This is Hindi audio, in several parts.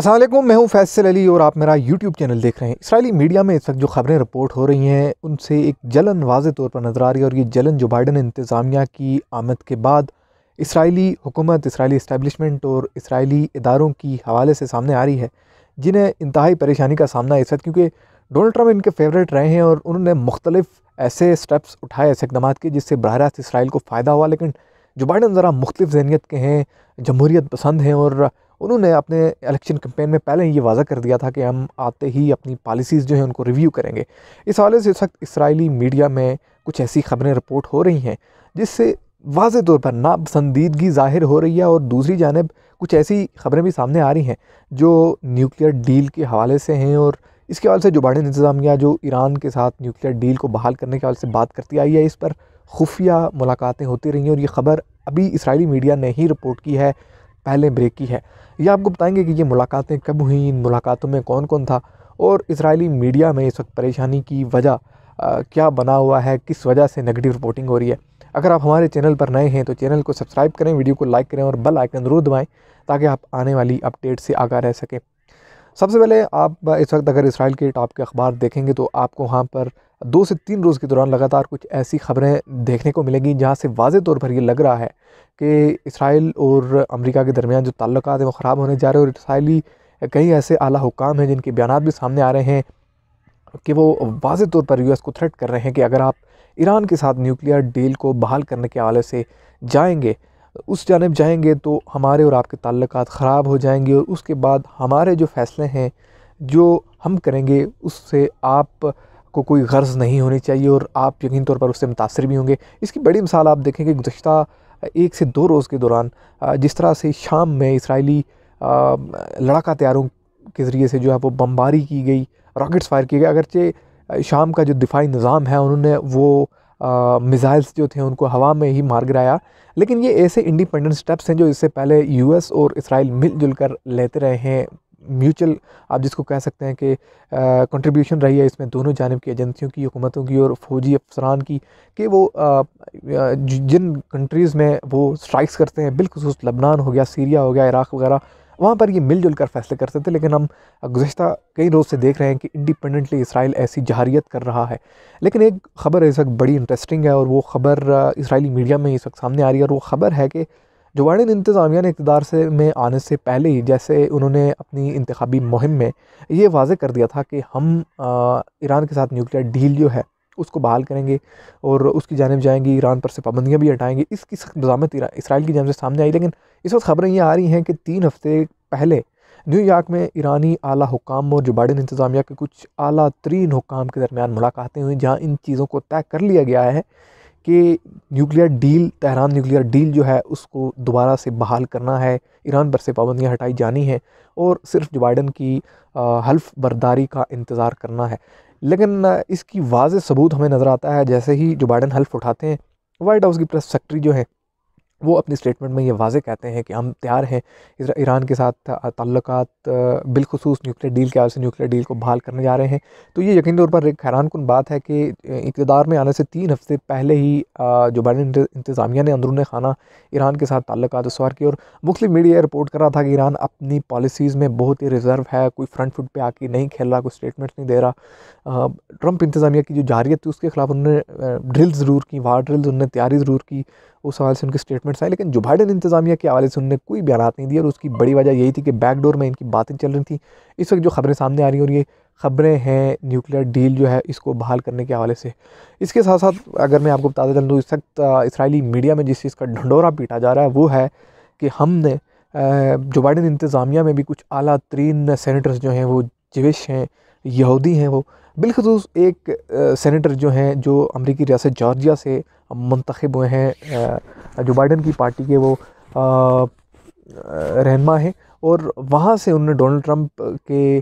असल मैं हूं फैसल अली और आप मेरा यूट्यूब चैनल देख रहे हैं इसराइली मीडिया में इस वक्त जो खबरें रिपोर्ट हो रही हैं उनसे एक जलन वाज तौर पर नज़र आ रही है और ये जलन जो बाइडन इंतज़ामिया की आमद के बाद इसराइली हुकूमत इसराइली इस्टेबलिशमेंट और इसराइली इदारों की हवाले से सामने आ रही है जिन्हें इंतहाई परेशानी का सामना इस वक्त क्योंकि डोनाल्ड ट्रंप इनके फेवरेट रहे हैं और उन्होंने मुख्तलिफ ऐसे स्टेप्स उठाए ऐसे इकदाम के जिससे बरह रास्त इसराइल को फ़ायदा हुआ लेकिन जो बाइडन ज़रा मुख्तफ जहनीत के हैं जमहूरीत पसंद हैं और उन्होंने अपने इलेक्शन कैंपेन में पहले ही ये वाजा कर दिया था कि हम आते ही अपनी पॉलिसीज़ जो हैं उनको रिव्यू करेंगे इस हवाले से इस वक्त इसराइली मीडिया में कुछ ऐसी खबरें रिपोर्ट हो रही हैं जिससे वाज तौर पर नापसंदीदगी ज़ाहिर हो रही है और दूसरी जानब कुछ ऐसी खबरें भी सामने आ रही हैं जो न्यूक्लियर डील के हवाले से हैं और इसके हवाले से जो बाइडन इंतजामिया जो ईरान के साथ न्यूक्लियर डील को बहाल करने के हवाले से बात करती आई है इस पर खुफिया मुलाकातें होती रही हैं और ये खबर अभी इसराइली मीडिया ने ही रिपोर्ट की है पहले ब्रेक की है ये आपको बताएंगे कि ये मुलाकातें कब हुई इन मुलाकातों में कौन कौन था और इसराइली मीडिया में इस वक्त परेशानी की वजह क्या बना हुआ है किस वजह से नेगेटिव रिपोर्टिंग हो रही है अगर आप हमारे चैनल पर नए हैं तो चैनल को सब्सक्राइब करें वीडियो को लाइक करें और बेल आइकन ज़रूर दबाएं ताकि आप आने वाली अपडेट से आगा रह सकें सबसे पहले आप इस वक्त अगर इसराइल के टॉप के अखबार देखेंगे तो आपको वहाँ पर दो से तीन रोज़ के दौरान लगातार कुछ ऐसी खबरें देखने को मिलेंगी जहाँ से वाज तौर पर ये लग रहा है कि इसराइल और अमेरिका के दरमियान जो ताल्लुक हैं वो ख़राब होने जा रहे हैं और इसराइली कई ऐसे आला हुकाम हैं जिनके बयान भी सामने आ रहे हैं कि वो वाज तौर पर यूएस को थ्रेट कर रहे हैं कि अगर आप ईरान के साथ न्यूक्लियर डील को बहाल करने के हवाले से जाएंगे उस जानब जाएंगे तो हमारे और आपके ताल्लुक ख़राब हो जाएंगे और उसके बाद हमारे जो फ़ैसले हैं जो हम करेंगे उससे आप को कोई गर्ज नहीं होनी चाहिए और आप यकीन तौर पर उससे मुतासर भी होंगे इसकी बड़ी मिसाल आप देखेंगे गुज्त एक से दो रोज़ के दौरान जिस तरह से शाम में इसराइली लड़ाका तैयारों के ज़रिए से जो है वो बमबारी की गई रॉकेट्स फायर किए गए अगरचे शाम का जो दिफाई निज़ाम है उन्होंने वो मिज़ाइल्स जो थे उनको हवा में ही मार गिराया लेकिन ये ऐसे इंडिपेंडेंट स्टेप्स हैं जो इससे पहले यूएस और इसराइल मिलजुल कर लेते रहे हैं म्यूचुअल आप जिसको कह सकते हैं कि कंट्रीब्यूशन रही है इसमें दोनों जानब की एजेंसियों की हुकूमतों की और फौजी अफसरान की कि वो आ, जिन कंट्रीज़ में वो स्ट्राइक्स करते हैं बिलखसूस लबनान हो गया सीरिया हो गया इराक़ वगैरह वहाँ पर ये मिलजुल कर फैसले करते थे लेकिन हम गुज्त कई रोज़ से देख रहे हैं कि इंडिपेंडेंटली इसराइल ऐसी जहारियत कर रहा है लेकिन एक ख़बर इस वक्त बड़ी इंटरेस्टिंग है और वो ख़बर इसराइली मीडिया में इस वक्त सामने आ रही है और वो ख़बर है कि जो बाइडन इंतज़ामिया ने इकतदार से में आने से पहले ही जैसे उन्होंने अपनी इंतबी मुहिम में ये वाज कर दिया था कि हम ईरान के साथ न्यूक्लियर डील जो है उसको बहाल करेंगे और उसकी जानब जाएंगी ईरान पर से पाबंदियाँ भी हटाएंगे इसकी सख्त मजामत इसराइल की जानब से सामने आई लेकिन इस वक्त खबरें ये आ रही हैं कि तीन हफ्ते पहले न्यूयॉर्क में ईरानी आला हुकाम और जो बाइडन इंतज़ामिया के कुछ अला तरीन हुकाम के दरमियान मुलाकातें हुई जहाँ इन चीज़ों को तय कर लिया गया है कि nuclear deal Tehran nuclear deal जो है उसको दोबारा से बहाल करना है ईरान पर से पाबंदियाँ हटाई जानी हैं और सिर्फ जो बाइडन की हल्फ बर्दारी का इंतज़ार करना है लेकिन इसकी वाज सबूत हमें नज़र आता है जैसे ही जो बाइडन हल्फ उठाते हैं वाइट हाउस की प्रेस सेक्रेटरी जो हैं वो अपनी स्टेटमेंट में ये वाजे कहते हैं कि हम तैयार हैं ईरान के साथ तल्लक बिलखसूस न्यूक्लियर डील के से न्यूक्लियर डील को बहाल करने जा रहे हैं तो ये यकीन तौर पर एक हैरान कन बात है कि इकतदार में आने से तीन हफ्ते पहले ही जो बाइडन इंतज़ामिया ने अंदरून खाना ईरान के साथ ताल्लक उसवार किए और मुख्तु मीडिया रिपोर्ट कर रहा था कि ईरान अपनी पॉलिसीज़ में बहुत ही रिजर्व है कोई फ्रंट फुट पर आके नहीं खेल रहा कोई स्टेटमेंट्स नहीं दे रहा ट्रंप इंतज़ामिया की जो जारियत थी उसके खिलाफ उन्होंने ड्रिल ज़रूर की वार ड्रिल्स उन्होंने तैयारी ज़रूर की उस हवाले से उनकी स्टेटमेंट स्टेटमेंट्स आए लेकिन जो बाइडन इंतजामिया के हवाले से उन्होंने कोई बयान नहीं दिया और उसकी बड़ी वजह यही थी कि बैकडोर में इनकी बातें चल रही थी इस वक्त जो खबरें सामने आ रही हैं और ये खबरें हैं न्यूक्लियर डील जो है इसको बहाल करने के हवाले से इसके साथ साथ अगर मैं आपको बताते चलूँ तो इस वक्त इसराइली मीडिया में जिस चीज़ का ढंडोरा पीटा जा रहा है वो है कि हमने जो बाइडन इंतज़ामिया में भी कुछ अला तरीन सैनिटर्स जो हैं वो जिविश हैं यहूदी हैं वो बिलखसूस एक सैनिटर जो हैं जो अमरीकी रियासत जॉर्जिया से मंतखब हुए हैं जो बाइडन की पार्टी के वो रहनमा हैं और वहाँ से उन्होंने डोनल्ड ट्रंप के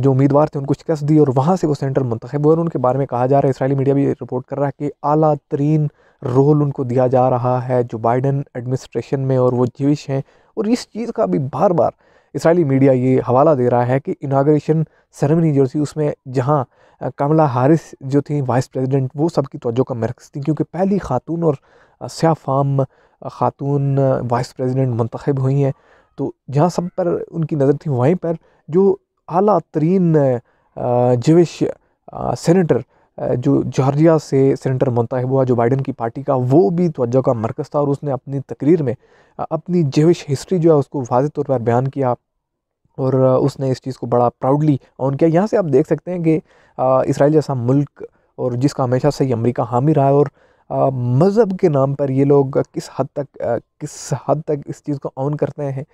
जो उम्मीदवार थे उनको शिकस्त दी और वहाँ से वो सेंटर मंतखब हुए और उनके बारे में कहा जा रहा है इसराइली मीडिया भी रिपोर्ट कर रहा है कि अला तरीन रोल उनको दिया जा रहा है जो बाइडन एडमिनिस्ट्रेशन में और वो जीविश हैं और इस चीज़ का भी बार बार इसराइली मीडिया ये हवाला दे रहा है कि इनाग्रेशन सेरेमनी जो थी उसमें जहाँ कमला हारिस जो थी वाइस प्रेसिडेंट वो सबकी तोज्जो का मरकज़ थी क्योंकि पहली खातून और फाम खातून वाइस प्रेसिडेंट मंतखब हुई हैं तो जहाँ सब पर उनकी नज़र थी वहीं पर जो अला तरीन जविश सेनेटर जो जॉर्जिया से सेंटर मुंतब हुआ जो बाइडन की पार्टी का वो भी तोज्जो का मरकज़ था और उसने अपनी तकरीर में अपनी जेविश हिस्ट्री जो है उसको वाज तौर पर बयान किया और उसने इस चीज़ को बड़ा प्राउडली ऑन किया यहाँ से आप देख सकते हैं कि इसराइल जैसा मुल्क और जिसका हमेशा से ही अमरीका हामी रहा है और मज़हब के नाम पर ये लोग किस हद तक किस हद तक इस चीज़ को ऑन करते हैं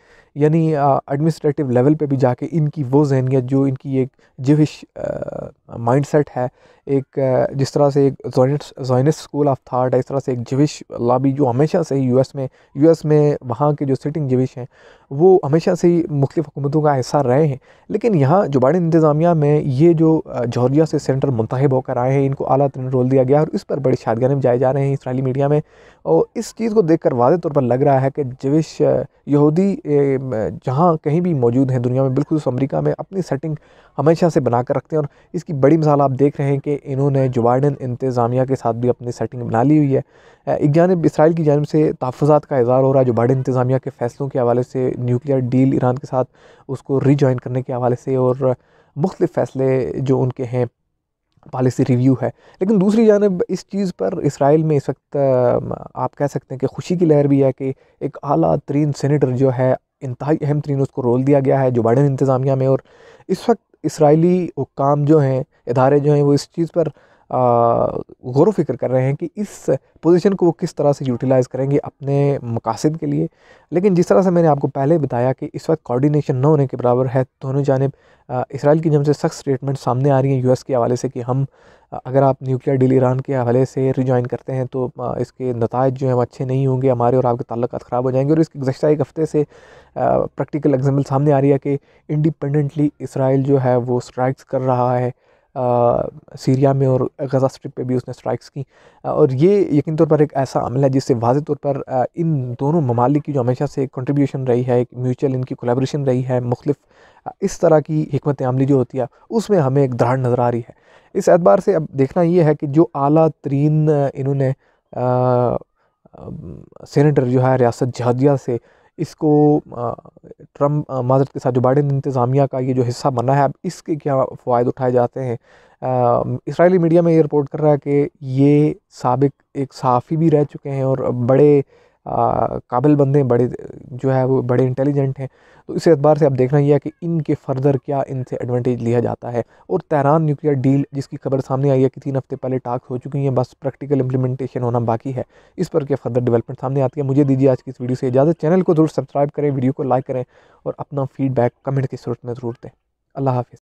यानी एडमिनिस्ट्रेटिव लेवल पे भी जाके इनकी वो जहनीत जो इनकी एक जविश माइंडसेट है एक जिस तरह से एक जोनिस्ट स्कूल ऑफ थाट है इस तरह से एक जविश लॉबी जो हमेशा से ही यूएस में यूएस में वहाँ के जो सिटिंग जविश हैं वो हमेशा से ही मुख्तफ हुकूमतों का हिस्सा रहे हैं लेकिन यहाँ जो बड़े इंतज़ामिया में ये जो जॉर्जिया से सेंटर मुंतब होकर आए हैं इनको अला तरीन रोल दिया गया और इस पर बड़ी शादगाने जाए जा रहे हैं इसराइली मीडिया में और इस चीज़ को देख कर वाज तौर पर लग रहा है कि जविश यहूदी जहाँ कहीं भी मौजूद हैं दुनिया में बिल्कुल अमरीका में अपनी सेटिंग हमेशा से बना कर रखते हैं और इसकी बड़ी मिसाल आप देख रहे हैं कि इन्होंने जो बाइडन इंतज़ामिया के साथ भी अपनी सेटिंग बना ली हुई है एक जानब इसराइल की जानब से तहफ़ात का इजहार हो रहा है जो बाइडन इंतज़ामिया के फ़ैसलों के हवाले से न्यूक्लियर डील ईरान के साथ उसको रीजॉइन करने के हवाले से और मुख्त फ़ैसले जो उनके हैं पॉलिसी रिव्यू है लेकिन दूसरी जानब इस चीज़ पर इसराइल में इस वक्त आप कह सकते हैं कि खुशी की लहर भी है कि एक अली तरीन सैनिटर जो है इंतहाई अहम तरीन उसको रोल दिया गया है जो बाइडन इंतज़ामिया में और इस वक्त इसराइली हुकाम जो हैं इदारे जो हैं वो इस चीज़ पर गौर फिक्र कर रहे हैं कि इस पोजीशन को वो किस तरह से यूटिलाइज़ करेंगे अपने मकासद के लिए लेकिन जिस तरह से मैंने आपको पहले बताया कि इस वक्त कोऑर्डिनेशन न होने के बराबर है दोनों जानब इसराइल की जब से सख्त स्टेटमेंट सामने आ रही है यूएस के हवाले से कि हम अगर आप न्यूक्लियर डील ईरान के हवाले से रिजॉइन करते हैं तो इसके नतज जो हैं वो अच्छे नहीं होंगे हमारे और आपके तल्लत ख़राब हो जाएंगे और इसकी गुजशत एक हफ़्ते से प्रैक्टिकल एग्जाम्पल सामने आ रही है कि इंडिपेंडेंटली इसराइल जो है वो स्ट्राइक्स कर रहा है सीरिया में और गज़ा स्ट्रिप पे भी उसने स्ट्राइक्स की और ये यकीन तौर पर एक ऐसा अमल है जिससे वाज तौर पर इन दोनों ममालिक की जो हमेशा से कंट्रीब्यूशन रही है एक म्यूचुअल इनकी कोलेब्रेशन रही है मुख्तफ इस तरह की हमत आमली जो होती है उसमें हमें एक दहाड़ नज़र आ रही है इस एतबार से अब देखना ये है कि जो अली तरीन इन्होंने सेनेटर जो है रियासत जहादिया से इसको ट्रम्प माजरत के साथ जो बाइडन इंतज़ामिया का ये जो हिस्सा बना है अब इसके क्या फ़वाद उठाए जाते हैं इसराइली मीडिया में ये रिपोर्ट कर रहा है कि ये सबक एक सहाफ़ी भी रह चुके हैं और बड़े काबिल बंदे हैं बड़े जो है वो बड़े इंटेलिजेंट हैं तो इस एतबार से आप देखना यह है कि इनके फर्दर क्या इनसे एडवांटेज लिया जाता है और तैरान न्यूक्लियर डील जिसकी खबर सामने आई है कि तीन हफ्ते पहले टास्क हो चुकी हैं बस प्रैक्टिकल इंप्लीमेंटेशन होना बाकी है इस पर क्या फर्दर डेवलपमेंट सामने आती है मुझे दीजिए आज की इस वीडियो से इजाज़त चैनल को जरूर सब्सक्राइब करें वीडियो को लाइक करें और अपना फीडबैक कमेंट की सूरत में ज़रूर दें अल्लाह हाफिज़